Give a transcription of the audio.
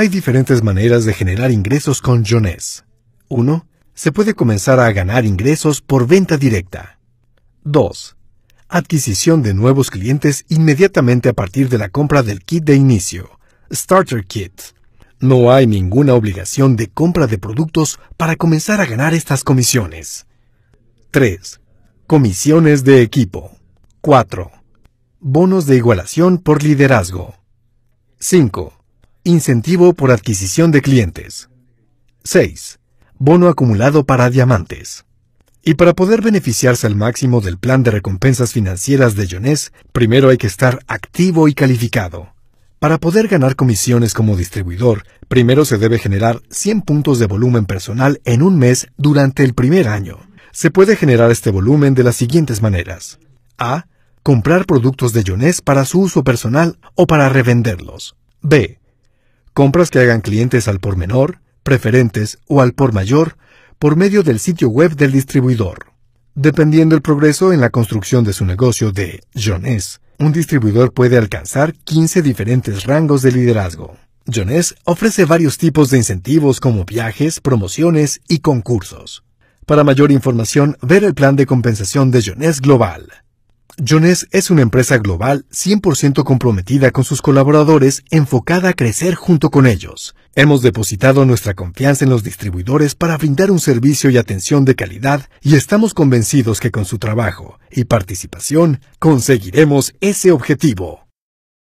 Hay diferentes maneras de generar ingresos con Jones. 1. Se puede comenzar a ganar ingresos por venta directa. 2. Adquisición de nuevos clientes inmediatamente a partir de la compra del kit de inicio, Starter Kit. No hay ninguna obligación de compra de productos para comenzar a ganar estas comisiones. 3. Comisiones de equipo. 4. Bonos de igualación por liderazgo. 5. Incentivo por adquisición de clientes. 6. Bono acumulado para diamantes. Y para poder beneficiarse al máximo del plan de recompensas financieras de Jones, primero hay que estar activo y calificado. Para poder ganar comisiones como distribuidor, primero se debe generar 100 puntos de volumen personal en un mes durante el primer año. Se puede generar este volumen de las siguientes maneras. A. Comprar productos de Jones para su uso personal o para revenderlos. B compras que hagan clientes al por menor, preferentes o al por mayor por medio del sitio web del distribuidor. Dependiendo el progreso en la construcción de su negocio de Jones, un distribuidor puede alcanzar 15 diferentes rangos de liderazgo. Jones ofrece varios tipos de incentivos como viajes, promociones y concursos. Para mayor información, ver el plan de compensación de Jones Global. Jones es una empresa global 100% comprometida con sus colaboradores, enfocada a crecer junto con ellos. Hemos depositado nuestra confianza en los distribuidores para brindar un servicio y atención de calidad y estamos convencidos que con su trabajo y participación conseguiremos ese objetivo.